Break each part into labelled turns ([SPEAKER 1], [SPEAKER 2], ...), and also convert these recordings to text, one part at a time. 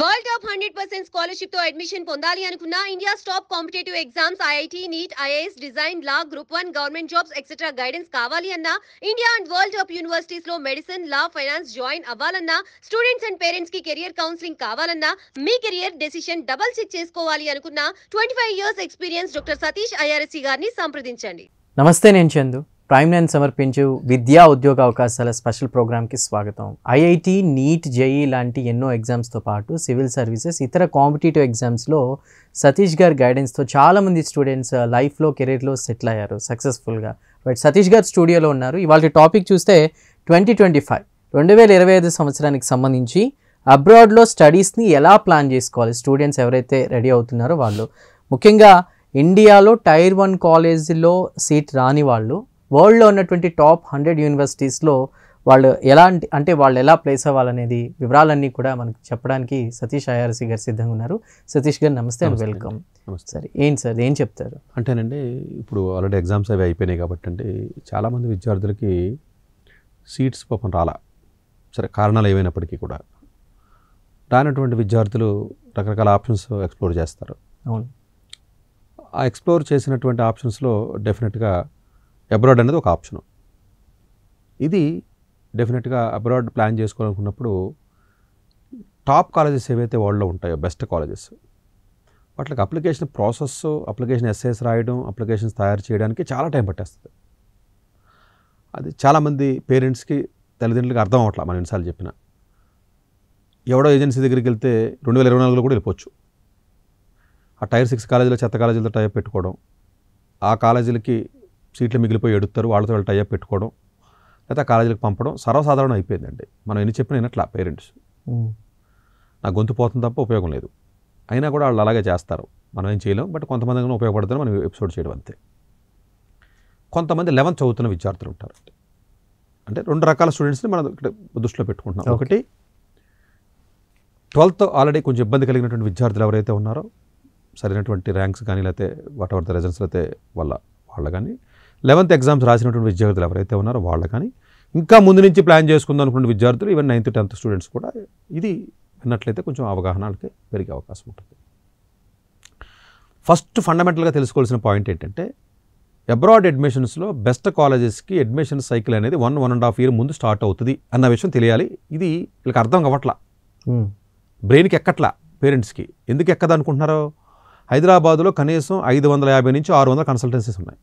[SPEAKER 1] World of hundred percent scholarship తో admission పొందాలి అనుకున్న India stop competitive exams IIT NEET IAS design law group one government jobs etcetera guidance కావాలి అన్నా India and world of universities లో medicine law finance join అవ్వాలన్నా students and parents కి career counselling కావాలన్నా మీ కెరియర్ డెసిషన్ డబల్ చెక్ చేసుకోవాలి అనుకున్న twenty five years experience doctor Satish I R S C గారిని సంప్రదించండి
[SPEAKER 2] నమస్తే నేను చందు ప్రైమ్ నైన్ సమర్పించు విద్యా ఉద్యోగ అవకాశాల స్పెషల్ ప్రోగ్రామ్కి స్వాగతం ఐఐటి నీట్ జేఈ లాంటి ఎన్నో ఎగ్జామ్స్తో పాటు సివిల్ సర్వీసెస్ ఇతర కాంపిటేటివ్ ఎగ్జామ్స్లో సతీష్ గారి గైడెన్స్తో చాలామంది స్టూడెంట్స్ లైఫ్లో కెరీర్లో సెటిల్ అయ్యారు సక్సెస్ఫుల్గా బట్ సతీష్ గారు స్టూడియోలో ఉన్నారు ఇవాళ టాపిక్ చూస్తే ట్వంటీ ట్వంటీ ఫైవ్ రెండు వేల ఇరవై ఐదు సంవత్సరానికి సంబంధించి అబ్రాడ్లో స్టడీస్ని ఎలా ప్లాన్ చేసుకోవాలి స్టూడెంట్స్ ఎవరైతే రెడీ అవుతున్నారో వాళ్ళు ముఖ్యంగా ఇండియాలో టైర్ వన్ కాలేజీలో సీట్ రాని వాళ్ళు వరల్డ్లో ఉన్నటువంటి టాప్ హండ్రెడ్ యూనివర్సిటీస్లో వాళ్ళు ఎలాంటి అంటే వాళ్ళు ఎలా ప్లేస్ అవ్వాలనేది వివరాలన్నీ కూడా మనకు చెప్పడానికి సతీష్ ఐఆర్సీ గారు సిద్ధంగా ఉన్నారు సతీష్ గారు నమస్తే అండ్ వెల్కమ్ సార్ ఏంటి సార్ ఏం చెప్తారు
[SPEAKER 3] అంటేనండి ఇప్పుడు ఆల్రెడీ ఎగ్జామ్స్ అవి అయిపోయినాయి కాబట్టి అండి చాలామంది విద్యార్థులకి సీట్స్ పాపం రాలా సరే కారణాలు ఏమైనప్పటికీ కూడా రానటువంటి విద్యార్థులు రకరకాల ఆప్షన్స్ ఎక్స్ప్లోర్ చేస్తారు అవును ఆ ఎక్స్ప్లోర్ చేసినటువంటి ఆప్షన్స్లో డెఫినెట్గా అబ్రాడ్ అనేది ఒక ఆప్షను ఇది డెఫినెట్గా అబ్రాడ్ ప్లాన్ చేసుకోవాలనుకున్నప్పుడు టాప్ కాలేజెస్ ఏవైతే వరల్డ్లో ఉంటాయో బెస్ట్ కాలేజెస్ వాటికి అప్లికేషన్ ప్రాసెస్ అప్లికేషన్ ఎస్ఏస్ రాయడం అప్లికేషన్స్ తయారు చేయడానికి చాలా టైం పట్టేస్తుంది అది చాలామంది పేరెంట్స్కి తల్లిదండ్రులకి అర్థం అవట్లా మనం ఎన్నిసార్లు చెప్పిన ఎవడో ఏజెన్సీ దగ్గరికి వెళ్తే రెండు వేల ఇరవై నాలుగులో కూడా వెళ్ళిపోవచ్చు ఆ టైర్ సిక్స్ కాలేజీలో చెత్త కాలేజీలతో టైప్ పెట్టుకోవడం ఆ కాలేజీలకి సీట్లు మిగిలిపోయి ఎడుతారు వాళ్ళతో వాళ్ళు టైప్ పెట్టుకోవడం లేకపోతే కాలేజీలకు పంపడం సర్వసాధారణం అయిపోయిందండి మనం ఎన్ని చెప్పినా వినట్లా పేరెంట్స్ నా గొంతు పోతుంది తప్ప ఉపయోగం లేదు అయినా కూడా వాళ్ళు అలాగే చేస్తారు మనం ఏం చేయలేం బట్ కొంతమంది ఉపయోగపడుతుంది మనం ఎపిసోడ్ చేయడం అంతే కొంతమంది లెవెన్త్ చదువుతున్న విద్యార్థులు ఉంటారు అంటే రెండు రకాల స్టూడెంట్స్ని మనం ఇక్కడ దృష్టిలో పెట్టుకుంటున్నాం ఒకటి ట్వెల్త్ ఆల్రెడీ కొంచెం ఇబ్బంది కలిగినటువంటి విద్యార్థులు ఎవరైతే ఉన్నారో సరైనటువంటి ర్యాంక్స్ కానీ లేకపోతే వాట్ ఎవర్ ద రిజల్ట్స్ అయితే వాళ్ళ వాళ్ళ కానీ లెవెన్త్ ఎగ్జామ్స్ రాసినటువంటి విద్యార్థులు ఎవరైతే ఉన్నారో వాళ్ళు కానీ ఇంకా ముందు నుంచి ప్లాన్ చేసుకుందాం అనుకున్న విద్యార్థులు ఈవెన్ నైన్త్ టెన్త్ స్టూడెంట్స్ కూడా ఇది విన్నట్లయితే కొంచెం అవగాహనకి పెరిగే అవకాశం ఉంటుంది ఫస్ట్ ఫండమెంటల్గా తెలుసుకోవాల్సిన పాయింట్ ఏంటంటే అబ్రాడ్ అడ్మిషన్స్లో బెస్ట్ కాలేజెస్కి అడ్మిషన్ సైకిల్ అనేది one one and half year ముందు స్టార్ట్ అవుతుంది అన్న విషయం తెలియాలి ఇది వీళ్ళకి అర్థం కావట్లా బ్రెయిన్కి ఎక్కట్లా పేరెంట్స్కి ఎందుకు ఎక్కదనుకుంటున్నారో హైదరాబాద్లో కనీసం ఐదు వందల యాభై నుంచి ఆరు వందల కన్సల్టెన్సీస్ ఉన్నాయి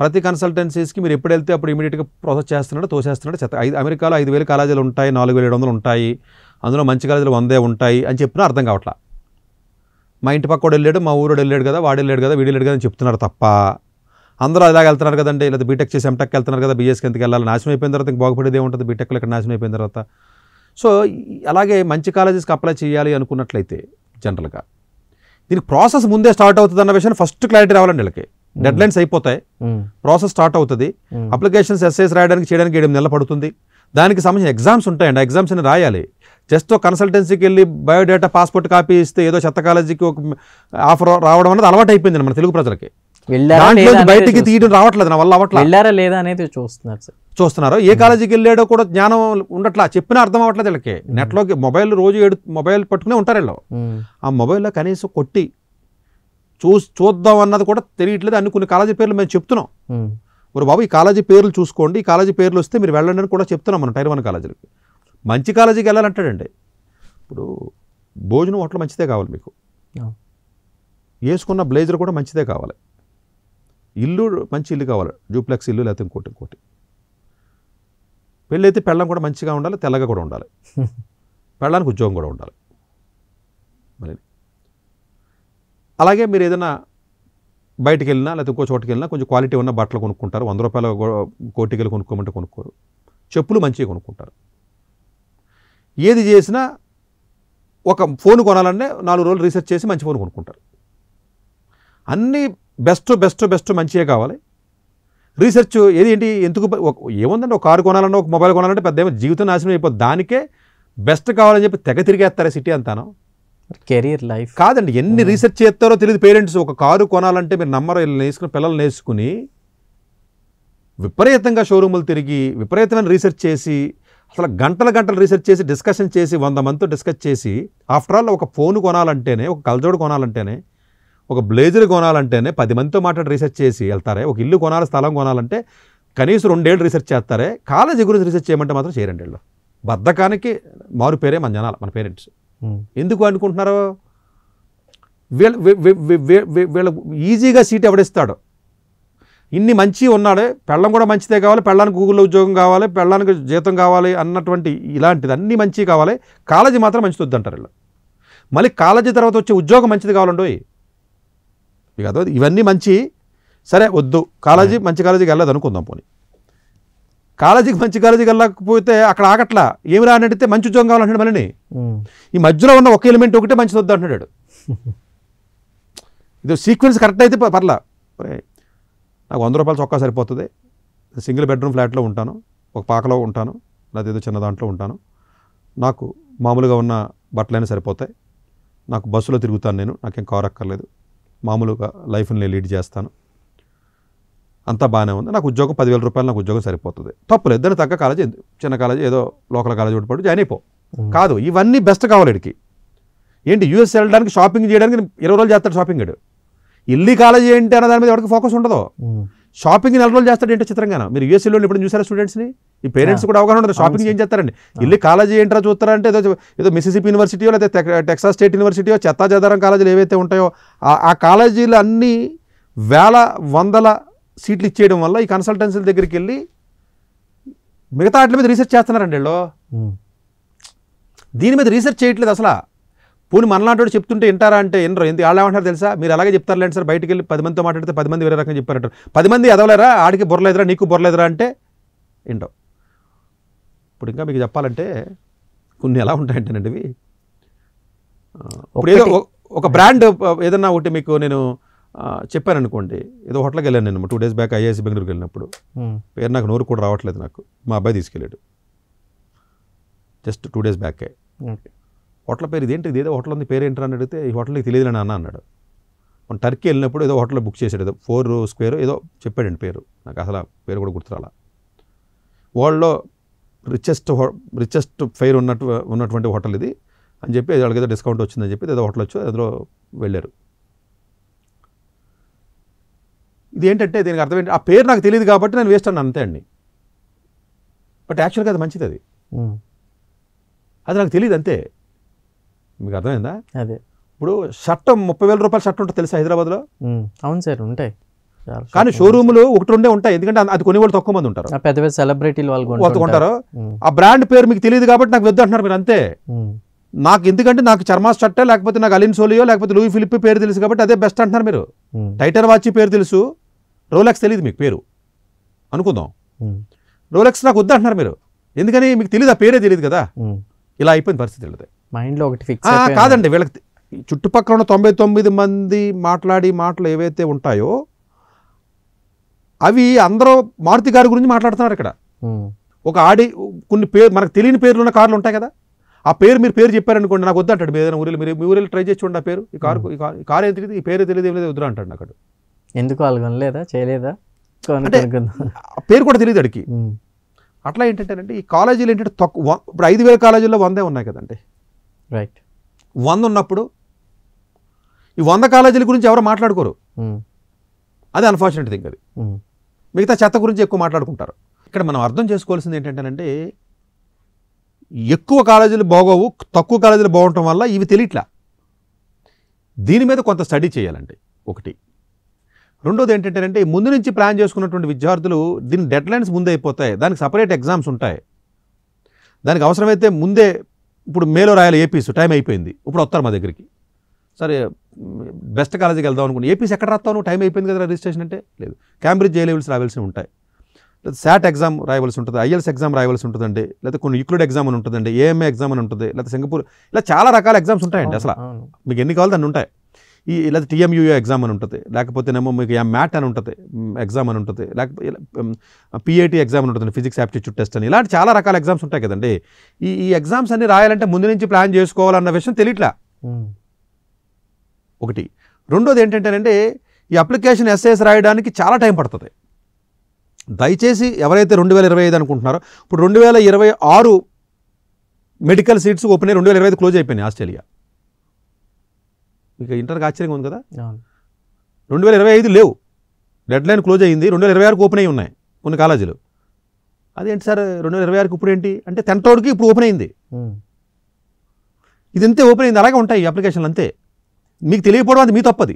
[SPEAKER 3] ప్రతి కన్సల్టెన్సీస్కి మీరు ఎప్పుడు వెళ్తే అప్పుడు ఇమీడియట్గా ప్రాసెస్ చేస్తున్నాడు తోసేస్తున్నాడు చెత్త ఐదు అమెరికాలో ఐదు వేల కాలేజీలు ఉంటాయి నాలుగు వేల ఏడు వందలు ఉంటాయి అందులో మంచి కాలేజీలు వందే ఉంటాయి అని చెప్పినా అర్థం కావట్లా మా ఇంటి కూడా వెళ్ళాడు మా ఊరు వెళ్ళాడు కదా వాడు వెళ్ళాడు కదా వీడు వెళ్ళాడు కదా అని చెప్తున్నారు తప్ప అందరూ అలాగే వెళ్తున్నారు కదండి లేదా బీటెక్ చేసి ఎంటెక్ వెళ్తున్నారు కదా బీఎస్కి ఎందుకు వెళ్ళాలి నాశనం అయిపోయిన తర్వాత బాగుపడేదే బాగుపడేది ఏముంటుంది బీటెక్లో ఇక్కడ నాశనం అయిపోయిన తర్వాత సో అలాగే మంచి కాలేజెస్కి అప్లై చేయాలి అనుకున్నట్లయితే జనరల్గా దీనికి ప్రాసెస్ ముందే స్టార్ట్ అవుతుంది అన్న విషయాన్ని ఫస్ట్ క్లారిటీ రావాలండి వీళ్ళకి డెడ్ hmm. లైన్స్ అయిపోతాయి ప్రాసెస్ స్టార్ట్ అవుతుంది అప్లికేషన్స్ ఎస్ఐస్ రాయడానికి చేయడానికి ఏడు నెల పడుతుంది దానికి సంబంధించిన ఎగ్జామ్స్ ఉంటాయండి ఆ ఎగ్జామ్స్ అని రాయాలి జస్ట్ కన్సల్టెన్సీకి వెళ్ళి బయోడేటా పాస్పోర్ట్ కాపీ ఇస్తే ఏదో చెత్త కాలేజీకి ఒక ఆఫర్ రావడం అనేది అలవాటు అయిపోయింది మన తెలుగు ప్రజలకి బయటికి తీయడం రావట్లేదు నా వల్ల అవ్వట్లేదు వెళ్ళారా
[SPEAKER 2] లేదా అనేది చూస్తున్నారు
[SPEAKER 3] చూస్తున్నారు ఏ కాలేజీకి వెళ్ళాడో కూడా జ్ఞానం ఉండట్లా చెప్పినా అర్థం అవ్వట్లేదు వీళ్ళకి నెట్లోకి hmm. మొబైల్ రోజు ఏడు మొబైల్ పట్టుకునే ఉంటారు వీళ్ళు hmm. ఆ మొబైల్లో కనీసం కొట్టి చూసి చూద్దాం అన్నది కూడా తెలియట్లేదు అన్ని కొన్ని కాలేజీ పేర్లు మేము చెప్తున్నాం మరి బాబు ఈ కాలేజీ పేర్లు చూసుకోండి ఈ కాలేజీ పేర్లు వస్తే మీరు వెళ్ళండి అని కూడా చెప్తున్నాం మనం టైర్ వన్ కాలేజీలకి మంచి కాలేజీకి వెళ్ళాలంటాడండి ఇప్పుడు భోజనం హోటల్ మంచిదే కావాలి మీకు వేసుకున్న బ్లేజర్ కూడా మంచిదే కావాలి ఇల్లు మంచి ఇల్లు కావాలి డూప్లెక్స్ ఇల్లు లేకపోతే ఇంకోటి ఇంకోటి పెళ్ళైతే పెళ్ళం కూడా మంచిగా ఉండాలి తెల్లగా కూడా ఉండాలి పెళ్ళానికి ఉద్యోగం కూడా ఉండాలి మరి అలాగే మీరు ఏదైనా బయటకు వెళ్ళినా లేకపోతే ఇంకో చోటుకి వెళ్ళినా కొంచెం క్వాలిటీ ఉన్న బట్టలు కొనుక్కుంటారు వంద రూపాయల కోటికలు కొనుక్కోమంటే కొనుక్కోరు చెప్పులు మంచిగా కొనుక్కుంటారు ఏది చేసినా ఒక ఫోన్ కొనాలంటే నాలుగు రోజులు రీసెర్చ్ చేసి మంచి ఫోన్ కొనుక్కుంటారు అన్నీ బెస్ట్ బెస్ట్ బెస్ట్ మంచిగా కావాలి రీసెర్చ్ ఏది ఏంటి ఎందుకు ఏముందండి ఒక కారు కొనాలన్నా ఒక మొబైల్ కొనాలంటే పెద్ద ఏమో జీవితం నాశనం అయిపోతుంది దానికే బెస్ట్ కావాలని చెప్పి తెగ తిరిగేస్తారు సిటీ అంతాను కెరీర్ లైఫ్ కాదండి ఎన్ని రీసెర్చ్ చేస్తారో తెలియదు పేరెంట్స్ ఒక కారు కొనాలంటే మీరు నమ్మరు నేర్చుకుని పిల్లలు నేర్చుకుని విపరీతంగా షోరూములు తిరిగి విపరీతమైన రీసెర్చ్ చేసి అసలు గంటల గంటలు రీసెర్చ్ చేసి డిస్కషన్ చేసి వంద మందితో డిస్కస్ చేసి ఆఫ్టర్ ఆల్ ఒక ఫోన్ కొనాలంటేనే ఒక కలజోడు కొనాలంటేనే ఒక బ్లేజర్ కొనాలంటేనే పది మందితో మాట్లాడి రీసెర్చ్ చేసి వెళ్తారే ఒక ఇల్లు కొనాలి స్థలం కొనాలంటే కనీసం రెండేళ్ళు రీసెర్చ్ చేస్తారే కాలేజీ గురించి రీసెర్చ్ చేయమంటే మాత్రం చేయరండి వాళ్ళు బద్ధకానికి మారు పేరే మన జనాలు మన పేరెంట్స్ ఎందుకు అనుకుంటున్నారు వీళ్ళ వీళ్ళ ఈజీగా సీట్ ఎవడిస్తాడు ఇన్ని మంచి ఉన్నాడే పెళ్ళం కూడా మంచిదే కావాలి పెళ్ళానికి గూగుల్లో ఉద్యోగం కావాలి పెళ్ళానికి జీతం కావాలి అన్నటువంటి ఇలాంటిది అన్నీ మంచి కావాలి కాలేజీ మాత్రం మంచిది వద్దంటారు వీళ్ళు మళ్ళీ కాలేజీ తర్వాత వచ్చే ఉద్యోగం మంచిది కావాలండి ఇక ఇవన్నీ మంచి సరే వద్దు కాలేజీ మంచి కాలేజీకి వెళ్ళదు అనుకుందాం పోనీ కాలేజీకి మంచి కాలేజీకి వెళ్ళకపోతే అక్కడ ఆగట్లా ఏమి రా అని అడిగితే మంచి ఉద్యోగం కావాలంటాడు మళ్ళీ ఈ మధ్యలో ఉన్న ఒక ఎలిమెంట్ ఒకటే మంచిది వద్దు అంటున్నాడు ఇది సీక్వెన్స్ కరెక్ట్ అయితే పర్లా నాకు వంద రూపాయలు చొక్కా సరిపోతుంది సింగిల్ బెడ్రూమ్ ఫ్లాట్లో ఉంటాను ఒక పాకలో ఉంటాను లేదా ఏదో చిన్న దాంట్లో ఉంటాను నాకు మామూలుగా ఉన్న బట్టలైనా సరిపోతాయి నాకు బస్సులో తిరుగుతాను నేను నాకేం కారు అక్కర్లేదు మామూలుగా లైఫ్ని లీడ్ చేస్తాను అంతా బాగానే ఉంది నాకు ఉద్యోగం పదివేల రూపాయలు నాకు ఉద్యోగం సరిపోతుంది తప్పులేదు దాన్ని తగ్గ కాలేజీ చిన్న కాలేజీ ఏదో లోకల్ కాలేజీ ఒకటి జాయిన్ అయిపో కాదు ఇవన్నీ బెస్ట్ కావాలి ఇక్కడికి ఏంటి యూఎస్ వెళ్ళడానికి షాపింగ్ చేయడానికి ఇరవై రోజులు చేస్తాడు షాపింగ్ ఇడు ఇల్లీ కాలేజీ ఏంటి అన్న దాని మీద ఎవరికి ఫోకస్ ఉండదు షాపింగ్ నెల రోజులు చేస్తాడు ఏంటో చిత్రంగా మీరు యూఎస్ఏలో ఇప్పుడు చూసారా స్టూడెంట్స్ని ఈ పేరెంట్స్ కూడా అవగాహన ఉండదు షాపింగ్ ఏం చేస్తారండి ఇల్లు కాలేజీ ఏంటో చూస్తారంటే ఏదో ఏదో మిసిసిపి యూనివర్సిటీయో లేదా టెక్సాస్ స్టేట్ యూనివర్సిటీయో చెత్తాచెదారం కాలేజీలు ఏవైతే ఉంటాయో ఆ కాలేజీలు అన్నీ వేల వందల సీట్లు ఇచ్చేయడం వల్ల ఈ కన్సల్టెన్సీల దగ్గరికి వెళ్ళి మిగతా వాటి మీద రీసెర్చ్ చేస్తున్నారండి వీళ్ళు దీని మీద రీసెర్చ్ చేయట్లేదు అసలు పోనీ మనలాంటి చెప్తుంటే వింటారా అంటే ఎన్నో ఎందుకు వాళ్ళు ఏమంటారు తెలుసా మీరు అలాగే చెప్తారు లేండి సార్ బయటికి వెళ్ళి పది మందితో మాట్లాడితే పది మంది వేరే రకంగా చెప్పారంటారు పది మంది ఎదవలేరా ఆడికి బొరలేదురా నీకు బొరలేదురా అంటే ఏంటో ఇప్పుడు ఇంకా మీకు చెప్పాలంటే కొన్ని ఎలా ఉంటాయంటేనండి ఇవి ఇప్పుడు ఏదో ఒక బ్రాండ్ ఏదన్నా ఒకటి మీకు నేను చెప్పారనుకోండి ఏదో హోటల్కి వెళ్ళాను నేను టూ డేస్ బ్యాక్ ఐఏఎస్ బెంగళూరుకి వెళ్ళినప్పుడు పేరు నాకు నోరు కూడా రావట్లేదు నాకు మా అబ్బాయి తీసుకెళ్ళాడు జస్ట్ టూ డేస్ బ్యాకే హోటల్ పేరు ఇదేంటి ఏదో హోటల్ ఉంది పేరు ఏంటని అడిగితే ఈ హోటల్కి తెలియదు అని అన్న అన్నాడు మనం టర్కీ వెళ్ళినప్పుడు ఏదో హోటల్ బుక్ చేశాడు ఏదో ఫోర్ స్క్వేర్ ఏదో చెప్పాడండి పేరు నాకు అసలు పేరు కూడా గుర్తురాలా వరల్డ్లో రిచెస్ట్ రిచెస్ట్ ఫైర్ ఉన్నట్టు ఉన్నటువంటి హోటల్ ఇది అని చెప్పి వాళ్ళకి ఏదో డిస్కౌంట్ వచ్చిందని చెప్పి ఏదో హోటల్ వచ్చి అందులో వెళ్ళారు ఇది ఏంటంటే దీనికి అర్థం ఏంటి ఆ పేరు నాకు తెలియదు కాబట్టి నేను వేస్ట్ అన్నాను అంతే అండి బట్ యాక్చువల్గా అది మంచిది అది అది నాకు తెలియదు అంతే మీకు అర్థమైందా అదే ఇప్పుడు షర్ట్ ముప్పై వేల రూపాయల షర్ట్ ఉంటుంది తెలుసా హైదరాబాద్లో అవును సార్ ఉంటాయి కానీ షోరూములు ఒకటి రెండే ఉంటాయి ఎందుకంటే అది కొనేవాళ్ళు తక్కువ మంది ఉంటారు పెద్ద పెద్ద సెలబ్రిటీలు వాళ్ళు ఉంటారు ఆ బ్రాండ్ పేరు మీకు తెలియదు కాబట్టి నాకు వద్దు అంటున్నారు మీరు అంతే నాకు ఎందుకంటే నాకు చర్మా చట్టే లేకపోతే నాకు అలిన్ సోలియో లేకపోతే లూయి ఫిలిప్ పేరు తెలుసు కాబట్టి అదే బెస్ట్ అంటున్నారు మీరు టైటర్ వాచ్ పేరు తెలుసు రోలెక్స్ తెలియదు మీకు పేరు అనుకుందాం రోలెక్స్ నాకు అంటున్నారు మీరు ఎందుకని మీకు తెలియదు ఆ పేరే తెలియదు కదా ఇలా అయిపోయిన పరిస్థితి మైండ్లో ఒకటి ఫిక్స్ కాదండి వీళ్ళకి చుట్టుపక్కల ఉన్న తొంభై తొమ్మిది మంది మాట్లాడి మాటలు ఏవైతే ఉంటాయో అవి అందరూ మారుతి గారి గురించి మాట్లాడుతున్నారు ఇక్కడ ఒక ఆడి కొన్ని పేరు మనకు తెలియని పేర్లు ఉన్న కార్లు ఉంటాయి కదా ఆ పేరు మీరు పేరు చెప్పారనుకోండి నాకు వద్దంటాడు మీరు ఏదైనా ఊరిలో మీరు మీ ఊరిలో ట్రై చేసి ఉండే ఆ పేరు ఈ కారు ఈ కారు ఏం తెలియదు ఈ పేరు తెలియదు ఏం లేదు అంటాడు అక్కడ ఎందుకు అలగనలేదా చేయలేదా పేరు కూడా తెలియదు అడిగి అట్లా ఏంటంటేనండి ఈ కాలేజీలు ఏంటంటే తక్కువ ఇప్పుడు ఐదు వేల కాలేజీల్లో వందే ఉన్నాయి కదండి రైట్ వంద ఉన్నప్పుడు ఈ వంద కాలేజీల గురించి ఎవరు మాట్లాడుకోరు అది అన్ఫార్చునేట్ థింగ్ అది మిగతా చెత్త గురించి ఎక్కువ మాట్లాడుకుంటారు ఇక్కడ మనం అర్థం చేసుకోవాల్సింది ఏంటంటేనంటే ఎక్కువ కాలేజీలు బాగోవు తక్కువ కాలేజీలు బాగుండటం వల్ల ఇవి తెలియట్లా దీని మీద కొంత స్టడీ చేయాలండి ఒకటి రెండోది ఏంటంటే ముందు నుంచి ప్లాన్ చేసుకున్నటువంటి విద్యార్థులు దీని డెడ్లైన్స్ ముందే అయిపోతాయి దానికి సపరేట్ ఎగ్జామ్స్ ఉంటాయి దానికి అవసరమైతే ముందే ఇప్పుడు మేలో రాయాలి ఏపీస్ టైం అయిపోయింది ఇప్పుడు వస్తారు మా దగ్గరికి సరే బెస్ట్ కాలేజీకి వెళ్దాం అనుకుని ఏపీస్ ఎక్కడ రాస్తావు టైం అయిపోయింది కదా రిజిస్ట్రేషన్ అంటే లేదు క్యాంబ్రిడ్జ్ ఏ లెవెల్స్ రావాల్సి ఉంటాయి లేదా శాట్ ఎగ్జామ్ రాయవలసి ఉంటుంది ఐఎల్స్ ఎగ్జామ్ రాయవలసి ఉంటుందండి లేదా కొన్ని యూక్లిడ్ ఎగ్జామ్ అని ఉంటుందండి ఏఎంఏ ఎగ్జామ్ అని ఉంటుంది లేదా సింగపూర్ ఇలా చాలా రకాల ఎగ్జామ్స్ ఉంటాయండి అసలు మీకు ఎన్ని కావాలి దాన్ని ఉంటాయి ఈ లేదా టీఎంయూఏ ఎగ్జామ్ అని ఉంటుంది లేకపోతేనేమో మీకు యా మ్యాట్ అని ఉంటుంది ఎగ్జామ్ అని ఉంటుంది లేకపోతే పిఏటీ ఎగ్జామ్ అని ఉంటుంది ఫిజిక్స్ యాప్టిట్యూడ్ టెస్ట్ అని ఇలాంటి చాలా రకాల ఎగ్జామ్స్ ఉంటాయి కదండి ఈ ఈ ఎగ్జామ్స్ అన్ని రాయాలంటే ముందు నుంచి ప్లాన్ చేసుకోవాలన్న విషయం తెలియట్లా ఒకటి రెండోది ఏంటంటేనండి ఈ అప్లికేషన్ ఎస్ఏఎస్ రాయడానికి చాలా టైం పడుతుంది దయచేసి ఎవరైతే రెండు వేల ఇరవై ఐదు అనుకుంటున్నారో ఇప్పుడు రెండు వేల ఇరవై ఆరు మెడికల్ సీట్స్ ఓపెన్ రెండు వేల ఇరవై ఐదు క్లోజ్ అయిపోయినాయి ఆస్ట్రేలియా మీకు ఇంటర్కి ఆశ్చర్యంగా ఉంది కదా రెండు వేల ఇరవై ఐదు లేవు డెడ్ లైన్ క్లోజ్ అయ్యింది రెండు వేల ఇరవై ఆరుకు ఓపెన్ అయ్యి ఉన్నాయి కొన్ని కాలేజీలు అదేంటి సార్ రెండు వేల ఇరవై ఆరుకి ఇప్పుడు ఏంటి అంటే టెన్త్ ఇప్పుడు ఓపెన్ అయింది ఇది అంతే ఓపెన్ అయింది అలాగే ఉంటాయి అప్లికేషన్లు అంతే మీకు తెలియకపోవడం అది మీ తప్పది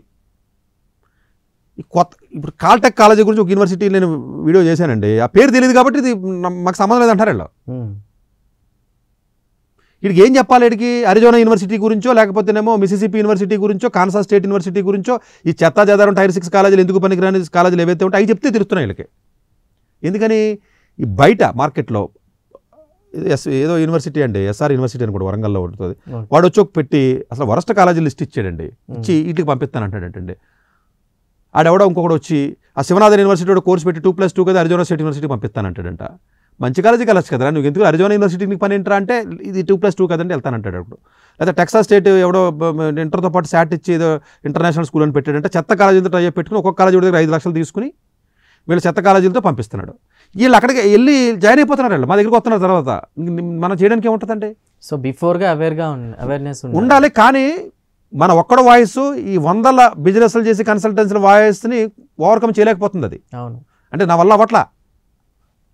[SPEAKER 3] కొత్త ఇప్పుడు కాల్టెక్ కాలేజీ గురించి ఒక యూనివర్సిటీ నేను వీడియో చేశానండి ఆ పేరు తెలియదు కాబట్టి ఇది మాకు సంబంధం లేదంటారు వెళ్ళా వీడికి ఏం చెప్పాలి వీడికి అరిజోనా యూనివర్సిటీ గురించో లేకపోతేనేమో మిసిసిపి యూనివర్సిటీ గురించో కాన్సా స్టేట్ యూనివర్సిటీ గురించో ఈ చెత్త జాదారం టైర్ సిక్స్ కాలేజీలు ఎందుకు పనికిరాని కాలేజీలు ఏవైతే ఉంటాయి అవి చెప్తే తిరుగుతున్నాయి వీళ్ళకి ఎందుకని ఈ బయట మార్కెట్లో ఎస్ ఏదో యూనివర్సిటీ అండి ఎస్ఆర్ యూనివర్సిటీ అని కూడా వరంగల్లో ఉంటుంది వాడు వచ్చి పెట్టి అసలు వరస్ట్ కాలేజీ లిస్ట్ ఇచ్చాడండి ఇచ్చి వీటికి పంపిస్తానంటాడంటండి ఆడెవడో ఇంకొకటి వచ్చి ఆ శివనాథన్ యూనివర్సిటీ కోర్స్ పెట్టి టూ ప్లస్ టూ కదా అరిజోనా స్టేట్ యూనివర్సిటీ పంపిస్తానంటాడంట మంచి కాలేజీకి వెళ్ళచ్చు కదా నువ్వు ఎందుకు అరిజోనా యూనివర్సిటీ పని ఏంటరా అంటే ఇది టూ ప్లస్ టూ కదండి వెళ్తానంటాడు అప్పుడు లేదా టెక్సాస్ స్టేట్ ఎవడో ఇంటర్తో పాటు శాట్ ఇచ్చి ఏదో ఇంటర్నేషనల్ స్కూల్ అని పెట్టాడు అంటే చెత్త కాలేజీలతో ట్రై పెట్టుకుని ఒక్కొక్క కాలేజీ దగ్గర ఐదు లక్షలు తీసుకుని వీళ్ళు చెత్త కాలేజీలతో పంపిస్తున్నాడు వీళ్ళు అక్కడికి వెళ్ళి జాయిన్ అయిపోతున్నారు వాళ్ళు మా దగ్గరికి వస్తున్నారు తర్వాత మనం చేయడానికి ఏముంటుందండి సో బిఫోర్గా అవేర్గా అవేర్నెస్ ఉండాలి కానీ మన ఒక్కడ వాయిస్ ఈ వందల బిజినెస్లు చేసి కన్సల్టెన్సీల వాయిస్ని ఓవర్కమ్ చేయలేకపోతుంది అది అవును అంటే నా వల్ల అవట్లా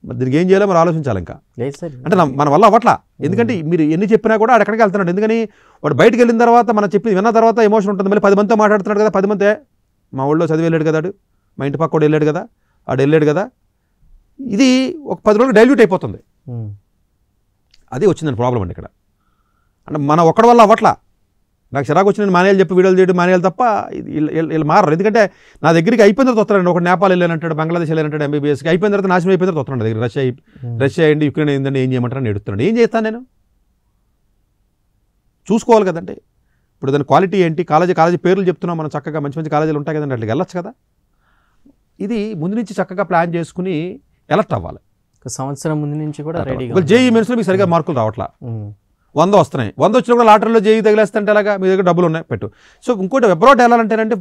[SPEAKER 3] మరి దీనికి ఏం చేయాలో మనం ఆలోచించాలి ఇంకా అంటే మన వల్ల అవ్వట్లా ఎందుకంటే మీరు ఎన్ని చెప్పినా కూడా అక్కడికి వెళ్తున్నాడు ఎందుకని వాడు బయటకు వెళ్ళిన తర్వాత మనం చెప్పి విన్న తర్వాత ఎమోషన్ ఉంటుంది మళ్ళీ పది మందితో మాట్లాడుతున్నాడు కదా పది మంది మా ఊళ్ళో చదివి వెళ్ళాడు కదా మా ఇంటి పక్క కూడా వెళ్ళాడు కదా ఆడు వెళ్ళాడు కదా ఇది ఒక పది రోజులు డైల్యూట్ అయిపోతుంది అది వచ్చిందండి ప్రాబ్లం అండి ఇక్కడ అంటే మన ఒక్కడి వల్ల అవ్వట్లా నాకు చిరాకు వచ్చిన మానేయాలి చెప్పి వీడియోలు తీయడం మానేయాలి తప్ప వీళ్ళు మారరు ఎందుకంటే నా దగ్గరికి అయిపోయిన తర్వాత వస్తారండి ఒక నేపాల్ వెళ్ళానంటాడు బంగ్లాదేశ్ వెళ్ళానంటాడు ఎంబీబీఎస్కి అయిపోయిన తర్వాత నాశనం అయిపోయిన తర్వాత వస్తున్నాడు దగ్గర రష్యా రష్యా అయ్యండి యుక్రెయిన్ ఏంటంటే ఏం చేయమంటారని ఎడుతున్నాడు ఏం చేస్తాను నేను చూసుకోవాలి కదండి ఇప్పుడు దాని క్వాలిటీ ఏంటి కాలేజీ కాలేజీ పేర్లు చెప్తున్నాం మనం చక్కగా మంచి మంచి కాలేజీలు ఉంటాయి కదండి అట్లా వెళ్ళచ్చు కదా ఇది ముందు నుంచి చక్కగా ప్లాన్ చేసుకుని ఎలక్ట్ అవ్వాలి సంవత్సరం ముందు నుంచి కూడా రెడీ జేఈ మెన్స్లో మీకు సరిగ్గా మార్కులు రావట్లా వంద వస్తున్నాయి వంద వచ్చిన కూడా లాటరీలో జేయి తగిలేస్తుంటే అలాగా మీ దగ్గర డబ్బులు ఉన్నాయి పెట్టు సో ఇంకోటి అబ్రాడ్ వెళ్ళాలంటేనంటే